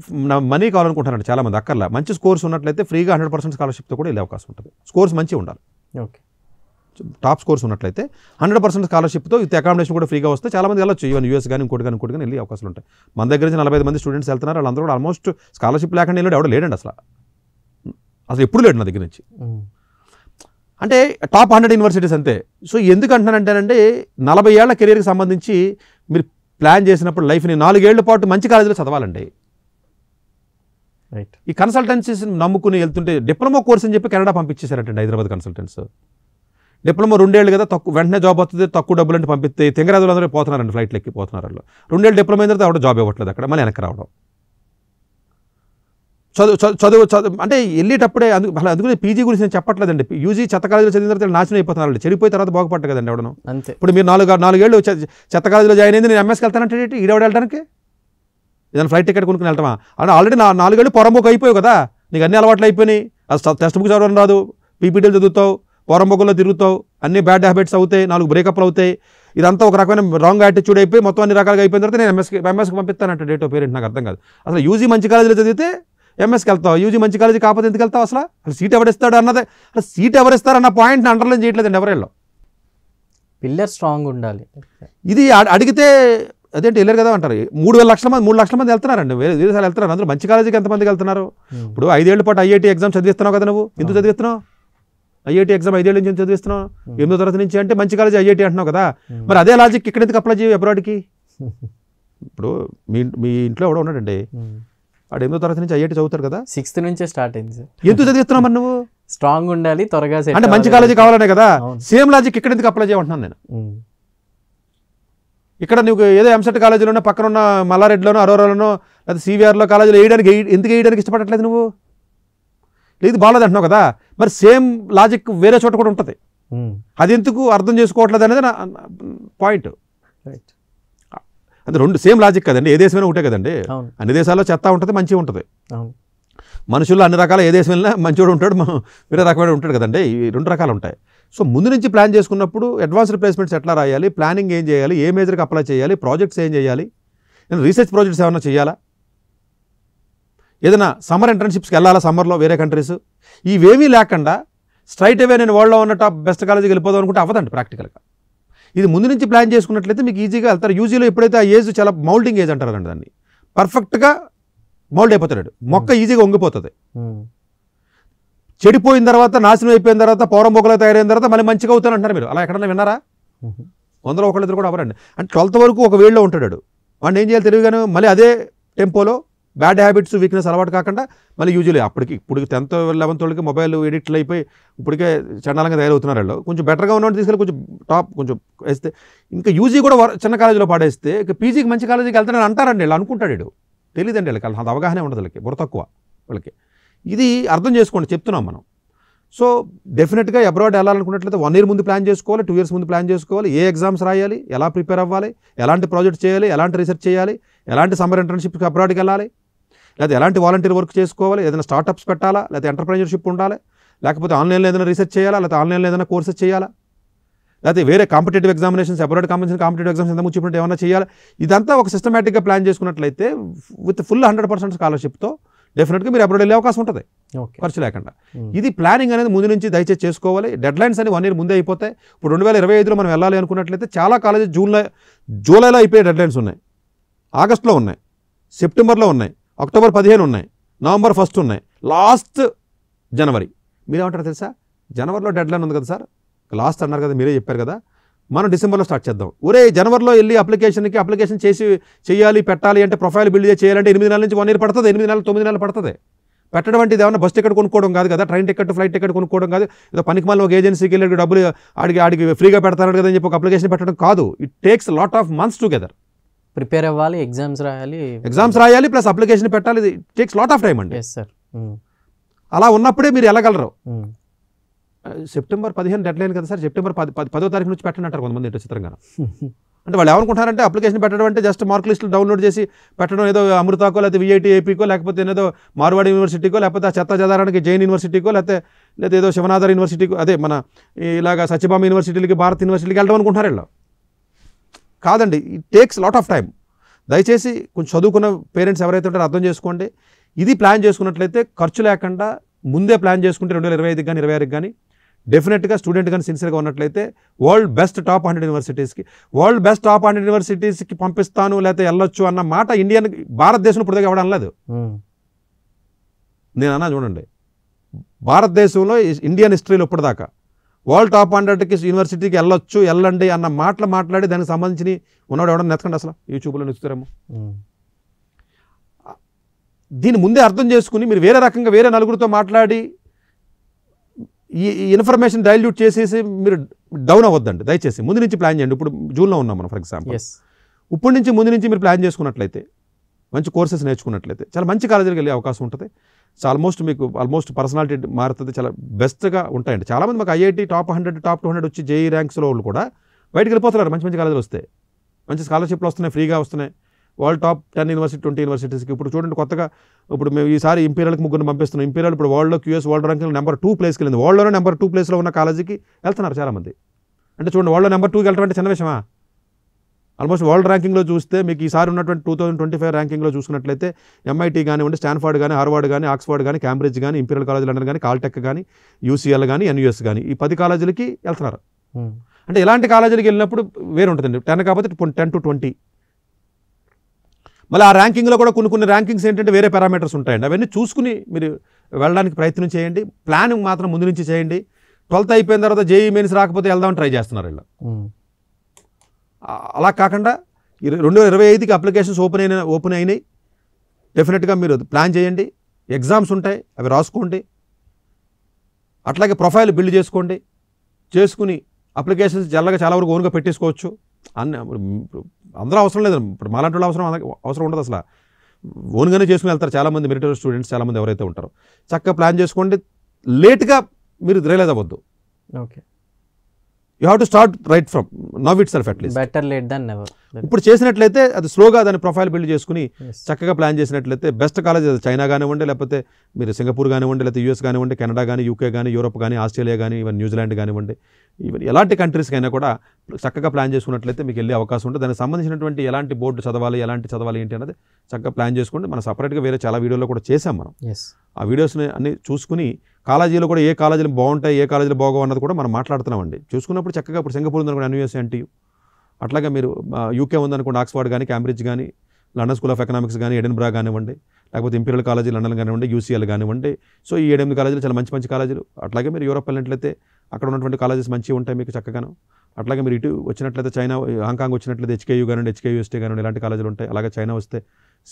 [SPEAKER 3] మనీ చాలా చాలామంది అక్కర్లా మంచి స్కోర్స్ ఉన్నట్లయితే ఫ్రీగా హండ్రెడ్ పర్సెంట్ స్కాలర్షిప్తో కూడా వెళ్ళే అవకాశం ఉంటుంది స్కోర్స్ మంచి ఉండాలి ఓకే టాప్ స్కోర్స్ ఉన్నట్లయితే హండ్రెడ్ పర్సెంట్ స్కాలర్షిప్తో ఇది అకామిడేషన్ కూడా ఫ్రీగా వస్తే చాలా మంది వెళ్ళొచ్చు ఈవెన్ యూఎస్ కానీ ఇంకోటి కానీ ఇంకోటి కానీ వెళ్ళి అవకాశం ఉంటాయి మన దగ్గర నుంచి నలభై మంది స్టూడెంట్స్ వెళ్తున్నారు వాళ్ళందరూ కూడా ఆల్మోస్ట్ స్కాలర్షిప్ లేకుండా వెళ్ళాడు ఎవడో లేడండి అసలు అసలు ఎప్పుడు లేడు నా దగ్గర నుంచి అంటే టాప్ హండ్రెడ్ యూనివర్సిటీస్ అంతే సో ఎందుకు అంటున్నానంటేనంటే నలభై ఏళ్ల కెరీర్కి సంబంధించి మీరు ప్లాన్ చేసినప్పుడు లైఫ్ని నాలుగేళ్ల పాటు మంచి కాలేజీలో చదవాలండి రైట్ ఈ కన్సల్టెన్సీస్ నమ్ముకుని వెళ్తుంటే డిప్లొమా కోర్స్ అని చెప్పి కెనడా పంపించేశారటండి హైదరాబాద్ కన్సల్టెన్స్ డిప్లొమా రెండేళ్ళు కదా తక్కువ వెంటనే జాబ్ వస్తుంది తక్కువ డబ్బులు అంటే పంపిస్తే తెంగరాజులు అందరూ పోతున్నారండి ఫ్లైట్లు ఎక్కిపోతున్నారు వాళ్ళు రెండేళ్ళు డిప్లొమా అయిన తర్వాత జాబ్ ఇవ్వట్లేదు అక్కడ మళ్ళీ వెనక్కి రావడం చదువు చదువు చదువు అంటే వెళ్ళేటప్పుడే అందుకు అలా అందుకనే పీజీ గురించి నేను చెప్పట్లేదండి యూజీ చెత్త కాలేజీలో చదివిన తర్వాత నాశనం అయిపోతున్నారు చెడిపోయిన తర్వాత బాగుపడ్డ కదండి ఎవడను అంతే ఇప్పుడు మీరు నాలుగు నాలుగేళ్ళు చెత్త కాలేజీలో జాయిన్ అయింది నేను ఎంఎస్కి వెళ్తానంటే ఈడవడ వెళ్ళడానికి ఏదైనా ఫ్లైట్ టికెట్ కొనుక్కుని వెళ్తామా అంటే ఆల్రెడీ నా నాలుగేళ్ళు పొరంబోకు అయిపోయి కదా నీకు అన్ని అలవాట్లు అయిపోయినాయి అసలు టెస్ట్ బుక్ చదవడం రాదు పీపీటీలు చదువుతావు పొరంబోకుల్లో తిరుగుతావు అన్ని బ్యాడ్ హ్యాబిట్స్ అవుతాయి నాలుగు బ్రేకప్లు అవుతాయి ఇదంతా ఒక రకమైన రాంగ్ యాటిట్యూడ్ అయిపోయి మొత్తం అన్ని రకాలుగా అయిపోయిన తర్వాత నేను ఎంఎస్కి ఎంఎస్కి పంపిస్తానంటే డేట్ పేరెంట్ నాకు అర్థం కాదు అసలు యూజీ మంచి కాలేజీలో చదివితే ఎంఎస్కి వెళ్తావు యూజీ మంచి కాలేజీ కాకపోతే ఎందుకు వెళ్తావు అసలు అసలు సీట్ ఎవరిస్తాడు అన్నదే అసలు సీట్ ఎవరిస్తారన్న పాయింట్ని అండర్లైన్ చేయట్లేదండి ఎవరైనా పిల్లర్ స్ట్రాంగ్ ఉండాలి ఇది అడిగితే అదేంటి వెళ్ళారు కదా అంటారు మూడు వేల లక్షల మంది మూడు లక్షల మంది వెళ్తున్నారండి వేరే విదేశాలు వెళ్తున్నారు అందరూ మంచి కాలేజీకి ఎంతమందికి వెళ్తున్నారు hmm. ఇప్పుడు ఐదేళ్ల పాటు ఐఐటి ఎగ్జామ్ చదివిస్తున్నావు కదా నువ్వు ఎందుకు hmm. చదివిస్తున్నావు ఐఐటి ఎగ్జామ్ ఐదేళ్ళ నుంచి చదివిస్తున్నావు hmm. ఎనిమిదో తరగతి నుంచి అంటే మంచి కాలేజీ ఐఐటి అంటున్నావు కదా మరి అదే లాజిక్ ఇక్కడ ఎందుకు అప్లై చేయవు ఎప్పటికి ఇప్పుడు మీ మీ ఇంట్లో ఎవడో ఉన్నాడండి వాడు ఎనిమిదో తరగతి నుంచి ఐఐటి చదువుతారు కదా సిక్స్త్ నుంచే స్టార్ట్ అయింది సార్ ఎందుకు చదివిస్తున్నావు నువ్వు
[SPEAKER 2] స్ట్రాంగ్ ఉండాలి త్వరగా అంటే మంచి కాలేజీ
[SPEAKER 3] కావాలనే కదా సేమ్ లాజిక్ ఇక్కడ ఎందుకు అప్లై చేయమంటున్నాను నేను ఇక్కడ నువ్వు ఏదో ఎంసెట్ కాలేజీలోనో ఉన్న మల్లారెడ్డిలోనో అరోరాలోనో లేదా సివిఆర్లో కాలేజీలో వేయడానికి ఎందుకు వేయడానికి ఇష్టపడట్లేదు నువ్వు లేదు బాగాలేదు అంటున్నావు కదా మరి సేమ్ లాజిక్ వేరే చోట కూడా ఉంటుంది అది ఎందుకు అర్థం చేసుకోవట్లేదు అనేది నా పాయింట్ రైట్ అది రెండు సేమ్ లాజిక్ కదండి ఏ దేశమైనా ఒకటే కదండి అన్ని దేశాల్లో చెత్త ఉంటుంది మంచి ఉంటుంది మనుషుల్లో అన్ని రకాల ఏ దేశం వెళ్ళినా మంచివాడు ఉంటాడు వేరే రకమైన ఉంటాడు కదండి ఈ రెండు రకాలు ఉంటాయి సో ముందు నుంచి ప్లాన్ చేసుకున్నప్పుడు అడ్వాన్స్ రిప్లేస్మెంట్స్ ఎట్లా రాయాలి ప్లానింగ్ ఏం చేయాలి ఏ మేజర్కి అప్లై చేయాలి ప్రాజెక్ట్స్ ఏం చేయాలి నేను రీసెర్చ్ ప్రాజెక్ట్స్ ఏమైనా చేయాలా ఏదైనా సమ్మర్ ఇంటర్న్షిప్స్కి వెళ్ళాలా సమ్మర్లో వేరే కంట్రీస్ ఇవేమీ లేకుండా స్ట్రైట్ అవే నేను వరల్డ్లో ఉన్న టాప్ బెస్ట్ కాలేజీకి వెళ్ళిపోదాం అనుకుంటే అవ్వదండి ప్రాక్టికల్గా ఇది ముందు నుంచి ప్లాన్ చేసుకున్నట్లయితే మీకు ఈజీగా వెళ్తారు యూజీలో ఎప్పుడైతే ఆ ఏజ్ చాలా మౌల్డింగ్ ఏజ్ అంటారు అండి దాన్ని పర్ఫెక్ట్గా మౌల్డ్ అయిపోతాడు మొక్క hmm. ఈజీగా వంగిపోతుంది hmm. చెడిపోయిన తర్వాత నాశనం అయిపోయిన తర్వాత పౌరం మొక్కలు తయారైన తర్వాత మళ్ళీ మంచిగా అవుతాను అంటున్నారు మీరు అలా ఎక్కడన్నా విన్నారా వందలో ఒకళ్ళిద్దరు కూడా అవరండి అంటే ట్వెల్త్ వరకు ఒక వేళ్ళలో ఉంటాడు వాడిని ఏం చేయాలి తెలివిగానే మళ్ళీ అదే టెంపోలో బ్యాడ్ హ్యాబిట్స్ వీక్నెస్ అలవాటు కాకుండా మళ్ళీ యూజువలీ అప్పటికి ఇప్పుడు టెన్త్ లెవెన్త్ వాళ్ళకి మొబైల్ ఎడిట్లు అయిపోయి ఇప్పటికే చండాలంగా తయారవుతున్నారు వాళ్ళు కొంచెం బెటర్గా ఉన్నట్టు తీసుకెళ్ళి కొంచెం టాప్ కొంచెం వేస్తే ఇంకా యూజీ కూడా చిన్న కాలేజీలో పాడేస్తే ఇక పీజీకి మంచి కాలేజీకి వెళ్తానని అంటారండి వీళ్ళు అనుకుంటాడు వీడు తెలియదండి వీళ్ళకి అంత అవగాహన ఉండదు వాళ్ళకి బుర తక్కువ వాళ్ళకి ఇది అర్థం చేసుకోండి చెప్తున్నాం మనం సో డెఫినెట్గా అబ్రాడ్ వెళ్ళాలనుకున్నట్లయితే వన్ ఇయర్ ముందు ప్లాన్ చేసుకోవాలి టూ ఇయర్స్ ముందు ప్లాన్ చేసుకోవాలి ఏ ఎగ్జామ్స్ రాయాలి ఎలా ప్రిపేర్ అవ్వాలి ఎలాంటి ప్రాజెక్ట్ చేయాలి ఎలాంటి రీసెర్చ్ చేయాలి ఎలాంటి సమ్మర్ ఇంటర్న్షిప్కి అబ్రాడ్కి వెళ్ళాలి లేదా ఎలాంటి వాలంటీర్ వర్క్ చేసుకోవాలి ఏదైనా స్టార్టప్స్ పెట్టాలా లేదా ఎంటర్ప్రైనర్షిప్ ఉండాలి లేకపోతే ఆన్లైన్లో ఏదైనా రీసెర్చ్ చేయాలా లేదా ఆన్లైన్లో ఏదైనా కోర్సెస్ చేయాలా లేకపోతే వేరే competitive examination separate competition competitive exams ఎంత ముచ్చిపోయినట్టు ఏమైనా చేయాలి ఇదంతా ఒక సిస్టమేటిక్గా ప్లాన్ చేసుకున్నట్లయితే విత్ ఫుల్ హండ్రెడ్ పర్సెంట్ స్కాలర్షిప్తో డెఫినెట్గా మీరు అబ్రాడ్ వెళ్ళే అవకాశం ఉంటుంది ఖర్చు లేకుండా ఇది ప్లానింగ్ అనేది ముందు నుంచి దయచేసి చేసుకోవాలి డెడ్ లైన్స్ అని వన్ ఇయర్ ముందే అయిపోతాయి ఇప్పుడు రెండు వేల ఇరవై ఐదులో మనం వెళ్ళాలి అనుకున్నట్లయితే చాలా కాలేజీ జూన్లో జూలైలో అయిపోయే డెడ్ లైన్స్ ఉన్నాయి ఆగస్టులో ఉన్నాయి సెప్టెంబర్లో ఉన్నాయి అక్టోబర్ పదిహేను ఉన్నాయి నవంబర్ ఫస్ట్ ఉన్నాయి లాస్ట్ జనవరి మీరేమంటారు తెలుసా జనవరిలో డెడ్ లైన్ ఉంది కదా సార్ లాస్ట్ అన్నారు కదా మీరే చెప్పారు కదా మనం డిసెంబర్లో స్టార్ట్ చేద్దాం ఒరే జనవరిలో వెళ్ళి అప్లికేషన్కి అప్లికేషన్ చేసి చేయాలి పెట్టాలి అంటే ప్రొఫైల్ బిల్డ్ చేయాలంటే ఎనిమిది నెలల నుంచి వన్ ఇయర్ పడుతుంది ఎనిమిది నెలలు తొమ్మిది నెలలు పడుతుంది పెట్టడం అంటే ఏమైనా బస్ టికెట్ కొనుక్కోవడం కాదు కదా ట్రైన్ టికెట్ ఫ్లైట్ టికెట్ కొనుక్కోవడం కాదు ఏదో పనికి మళ్ళీ ఒక ఏజెన్సీకి వెళ్ళి డబ్బులు ఆడికి ఆడికి ఫ్రీగా పెడతారు కదా అని చెప్పి ఒక అప్లికేషన్ పెట్టడం కాదు it takes lot of months together
[SPEAKER 2] prepare అవ్వాలి ఎగ్జామ్స్ రాయాలి
[SPEAKER 3] ఎగ్జామ్స్ రాయాలి ప్లస్ అప్లికేషన్ పెట్టాలి టేక్స్ లాట్ ఆఫ్ టైం అండి ఎస్ సార్ hmm. అలా ఉన్నప్పుడే మీరు వెళ్ళగలరు hmm. సెప్టెంబర్ పదిహేను డెడ్ లైన్ కదా సార్ సెప్టెంబర్ పది పదో తారీఖు నుంచి పెట్టండి అంటారు కొంతమంది చిత్రంగా అంటే వాళ్ళు ఏమనుకుంటారంటే అప్లికేషన్ పెట్టడం అంటే జస్ట్ మార్క్ లిస్టులు డౌన్లోడ్ చేసి పెట్టడం ఏదో అమృతాకో లేకపోతే విఐటి ఏపీకో లేకపోతే ఏదో మార్వాడి యూనివర్సిటీకో లేకపోతే చెత్త చదారానికి జైన్ యూనివర్సిటీకో లేకపోతే లేదా ఏదో శివనాథర్ యూనివర్సిటీకో అదే మన ఇలాగ సత్యభామ యూనివర్సిటీలకి భారత్ యూనివర్సిటీకి వెళ్ళడం అనుకుంటున్నారు వెళ్ళాం కాదండి it takes lot of time దయచేసి కొంచెం చదువుకున్న పేరెంట్స్ ఎవరైతే ఉంటారో అర్థం చేసుకోండి ఇది ప్లాన్ చేసుకున్నట్లయితే ఖర్చు లేకుండా ముందే ప్లాన్ చేసుకుంటే రెండు వేల ఇరవై ఐదుకి కానీ ఇరవై ఆరుకి కానీ డెఫినెట్గా స్టూడెంట్ కానీ సిన్సియర్గా ఉన్నట్లయితే వరల్డ్ బెస్ట్ టాప్ హండ్రెడ్ యూనివర్సిటీస్కి వరల్డ్ బెస్ట్ టాప్ హండ్రెడ్ యూనివర్సిటీస్కి పంపిస్తాను లేకపోతే వెళ్ళొచ్చు అన్న మాట ఇండియన్ భారతదేశం ఇప్పుడు దగ్గర లేదు నేను అన్నా చూడండి భారతదేశంలో ఇండియన్ హిస్టరీలో ఇప్పటిదాకా వరల్డ్ టాప్ హండ్రెడ్కి యూనివర్సిటీకి వెళ్ళొచ్చు వెళ్ళండి అన్న మాటలు మాట్లాడి దానికి సంబంధించి ఉన్నవాడు ఎవడన్నా నెత్తకండి అసలు యూట్యూబ్లో నెక్కుతారేమో దీని ముందే అర్థం చేసుకుని మీరు వేరే రకంగా వేరే నలుగురితో మాట్లాడి ఈ ఇన్ఫర్మేషన్ డైల్యూట్ చేసేసి మీరు డౌన్ అవ్వద్దండి దయచేసి ముందు నుంచి ప్లాన్ చేయండి ఇప్పుడు జూన్లో ఉన్నాం మనం ఫర్ ఎగ్జాంపుల్ ఇప్పటి నుంచి ముందు నుంచి మీరు ప్లాన్ చేసుకున్నట్లయితే మంచి కోర్సెస్ నేర్చుకున్నట్లయితే చాలా మంచి కాలేజీలకు వెళ్ళే అవకాశం ఉంటుంది సో ఆల్మోస్ట్ మీకు ఆల్మోస్ట్ పర్సనాలిటీ మారుతుంది చాలా బెస్ట్గా ఉంటాయండి చాలామంది మాకు IIT top hundred top two hundred వచ్చి జేఈ ర్యాంక్స్లో e వాళ్ళు కూడా బయటకు వెళ్ళిపోతున్నారు మంచి మంచి కాలేజీలు వస్తే మంచి స్కాలర్షిప్లు వస్తున్నాయి ఫ్రీగా వస్తున్నాయి world top ten university twenty యూనివర్సిటీస్కి ఇప్పుడు చూడండి కొత్తగా ఇప్పుడు మేము ఈసారి ఇంపీరియల్కి ముగ్గురు పంపిస్తున్నాం ఇంపీరియల్ ఇప్పుడు వరల్డ్లో QS world ranking number two ప్లేస్కి వెళ్ళింది వరల్డ్లో నెంబర్ టూ ప్లేస్లో ఉన్న కాలేజీకి వెళ్తున్నారు చాలామంది అంటే చూడండి వరల్డ్లో నెంబర్ టూకి వెళ్ళడం అంటే చిన్న విషయమా ఆల్మోస్ట్ వరల్డ్ ర్యాంకింగ్లో చూస్తే మీకు ఈసారి ఉన్నటువంటి టూ థౌసండ్ ట్వంటీ ఫైవ్ ర్యాంకింగ్లో చూసుకున్నట్లయితే ఎంఐటీ కానివ్వండి స్టాన్ఫర్డ్ కానీ హార్వర్డ్ కానీ ఆక్స్ఫర్డ్ కానీ క్యాంబ్రిడ్జ్ కానీ ఇంపీరియల్ కాలేజ్ లండన్ కానీ కాల్టెక్ కానీ యూసీఎల్ కానీ ఎన్యూఎస్ కానీ ఈ పది కాలేజీలకి వెళ్తున్నారు hmm. అంటే ఇలాంటి కాలేజీలకి వెళ్ళినప్పుడు వేరే ఉంటుందండి టెన్ కాకపోతే టెన్ టు ట్వంటీ మళ్ళీ ఆ ర్యాంకింగ్లో కూడా కొన్ని కొన్ని ర్యాంకింగ్స్ ఏంటంటే వేరే పారామీటర్స్ ఉంటాయండి అవన్నీ చూసుకుని మీరు వెళ్ళడానికి ప్రయత్నం చేయండి ప్లానింగ్ మాత్రం ముందు నుంచి చేయండి ట్వెల్త్ అయిపోయిన తర్వాత జేఈ మెయిన్స్ రాకపోతే వెళ్దామని ట్రై చేస్తున్నారు వీళ్ళు hmm. అలా కాకుండా రెండు వేల ఇరవై ఐదుకి అప్లికేషన్స్ ఓపెన్ అయిన ఓపెన్ అయినాయి డెఫినెట్గా మీరు ప్లాన్ చేయండి ఎగ్జామ్స్ ఉంటాయి అవి రాసుకోండి అట్లాగే ప్రొఫైల్ బిల్డ్ చేసుకోండి చేసుకుని అప్లికేషన్స్ జల్లగా చాలా వరకు ఓన్గా పెట్టేసుకోవచ్చు అన్ని అందరూ అవసరం లేదు ఇప్పుడు మాలాంటి వాళ్ళు అవసరం అవసరం ఉండదు అసలు ఓన్గానే చేసుకుని వెళ్తారు చాలామంది మిలిటరీ స్టూడెంట్స్ చాలామంది ఎవరైతే ఉంటారో చక్కగా ప్లాన్ చేసుకోండి లేట్గా మీరు రియలైజ్ అవ్వద్దు okay you have to start right from now itself at least better
[SPEAKER 2] late than never ఇప్పుడు
[SPEAKER 3] చేసినట్లయితే అది స్లోగా దాని ప్రొఫైల్ బిల్డ్ చేసుకుని చక్కగా ప్లాన్ చేసినట్లయితే బెస్ట్ కాలేజ్ అది చైనా కానివ్వండి లేకపోతే మీరు సింగపూర్ కానివ్వండి లేకపోతే యూఎస్ కానివ్వండి కెనడా కానీ యూకే కానీ యూరోప్ కానీ ఆస్ట్రేలియా కానీ ఈవెన్ న్యూజిలాండ్ కానివ్వండి ఈవెన్ ఎలాంటి కంట్రీస్కైనా అయినా కూడా చక్కగా ప్లాన్ చేసుకున్నట్లయితే మీకు వెళ్ళే అవకాశం ఉంటుంది దానికి సంబంధించినటువంటి ఎలాంటి బోర్డు చదవాలి ఎలాంటి చదవాలి ఏంటి అనేది చక్కగా ప్లాన్ చేసుకుంటే మనం సపరేట్గా వేరే చాలా వీడియోలో కూడా చేసాం మనం ఆ వీడియోస్ని అన్ని చూసుకుని కాలేజీలో కూడా ఏ కాలేజీలు బాగుంటాయి ఏ కాలేజీలు బాగో అన్నది కూడా మనం మాట్లాడుతున్నామండి చూసుకున్నప్పుడు చక్కగా ఇప్పుడు సింగపూర్ ఉందనుకోండి ఎన్యూఎస్సీ ఎన్టీయూ అట్లాగే మీరు యూకే ఉందనుకోండి ఆక్స్ఫర్డ్ కానీ క్యాంబ్రిడ్జ్ కానీ లండన్ స్కూల్ ఆఫ్ ఎకనామిక్స్ కానీ ఎడెన్బ్రా కానివ్వండి లేకపోతే ఇంపీరియల్ కాలేజీ లండన్ కానివ్వండి యూసీఎల్ కానివ్వండి సో ఈ ఏడెనిమిది కాలేజీలు చాలా మంచి మంచి కాలేజీలు అట్లాగే మీరు యూరోప్ వెళ్ళినట్లయితే అక్కడ ఉన్నటువంటి కాలేజెస్ మంచిగా ఉంటాయి మీకు చక్కగాను అట్లాగే మీరు ఇటు వచ్చినట్లయితే చైనా హాంకాంగ్ వచ్చినట్లయితే హెచ్కేయూ కానివ్వండి యూఎస్టీ కానివ్వండి ఇలాంటి కాలేజీలు ఉంటాయి అలాగే చైనా వస్తే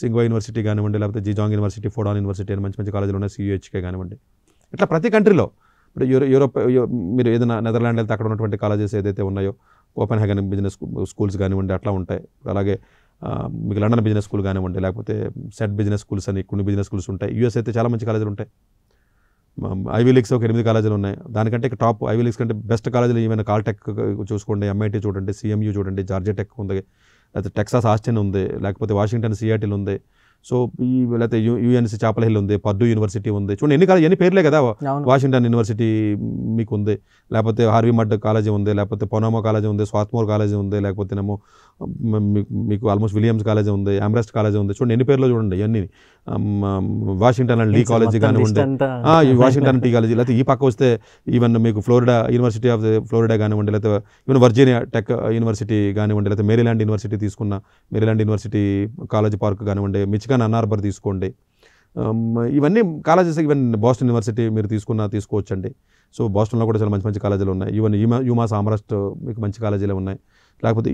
[SPEAKER 3] సింగ్వా యూనివర్సిటీ కానివ్వండి లేకపోతే జిజాంగ్ యూనివర్సిటీ ఫోడాన్ యూనివర్సిటీ అని మంచి మంచి కాలేజీలు ఉన్నాయి సియూహెచ్కే కానివ్వండి ఇట్లా ప్రతి కంట్రీలో ఇప్పుడు యూరో యూరోప్ మీరు ఏదైనా నెదర్లాండ్ వెళ్తే అక్కడ ఉన్నటువంటి కాలేజెస్ ఏదైతే ఉన్నాయో ఓపెన్ హ్యాగన్ బిజినెస్ స్కూల్స్ కానివ్వండి అట్లా ఉంటాయి అలాగే మీకు లండన్ బిజినెస్ స్కూల్ కానివ్వండి లేకపోతే సెట్ బిజినెస్ స్కూల్స్ అని కొన్ని బిజినెస్ స్కూల్స్ ఉంటాయి యూఎస్ అయితే చాలా మంచి కాలేజీలు ఉంటాయి ఐవీ లీగ్స్ ఒక ఎనిమిది కాలేజీలు ఉన్నాయి దానికంటే టాప్ ఐవీ లీగ్స్ కంటే బెస్ట్ కాలేజీలు ఏమైనా కాల్టెక్ చూసుకోండి ఎంఐటీ చూడండి సిఎంయూ చూడండి జార్జియా టెక్ ఉంది లేకపోతే టెక్సాస్ ఆస్టిన్ ఉంది లేకపోతే వాషింగ్టన్ సియాటిల్ ఉంది సో ఈ లేకపోతే యూఎన్సీ చాపలహిల్ ఉంది పద్దు యూనివర్సిటీ ఉంది చూడండి ఎన్ని కాలేజ్ ఎన్ని పేర్లే కదా వాషింగ్టన్ యూనివర్సిటీ మీకు ఉంది లేకపోతే హార్వీ మడ్ కాలేజీ ఉంది లేకపోతే పొనామా కాలేజీ ఉంది స్వాత్మోర్ కాలేజీ ఉంది లేకపోతేనేమో మీకు ఆల్మోస్ట్ విలియమ్స్ కాలేజీ ఉంది అమరెస్ట్ కాలేజీ ఉంది చూడండి ఎన్ని పేర్లు చూడండి ఇవన్నీ వాషింగ్టన్ అండ్ లీ కాలేజ్ కానివ్వండి వాషింగ్టన్ టీ కాలేజీ లేకపోతే ఈ పక్క వస్తే ఈవెన్ మీకు ఫ్లోరిడా యూనివర్సిటీ ఆఫ్ ఫ్లోరిడా కానివ్వండి లేకపోతే ఈవెన్ వర్జీనియా టెక్ యూనివర్సిటీ కానివ్వండి లేకపోతే మేరీల్యాండ్ యూనివర్సిటీ తీసుకున్న మేరీల్యాండ్ యూనివర్సిటీ కాలేజ్ పార్క్ కానివ్వండి మిచ్చిగా అన్నార్బర్ తీసుకోండి ఇవన్నీ కాలేజెస్ ఈవెన్ బాస్టన్ యూనివర్సిటీ మీరు తీసుకున్న తీసుకోవచ్చండి సో బాస్టన్లో కూడా చాలా మంచి మంచి కాలేజీలు ఉన్నాయి ఈవెన్ యూమా యూమా సామరస్ట్ మీకు మంచి కాలేజీలు ఉన్నాయి లేకపోతే